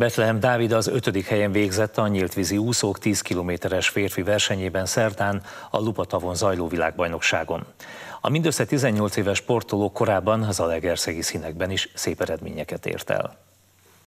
Betlehem Dávid az ötödik helyen végzett a vízi úszók 10 kilométeres férfi versenyében szerdán a Lupatavon zajló világbajnokságon. A mindössze 18 éves sportoló korábban az alegerszegi színekben is szép eredményeket ért el.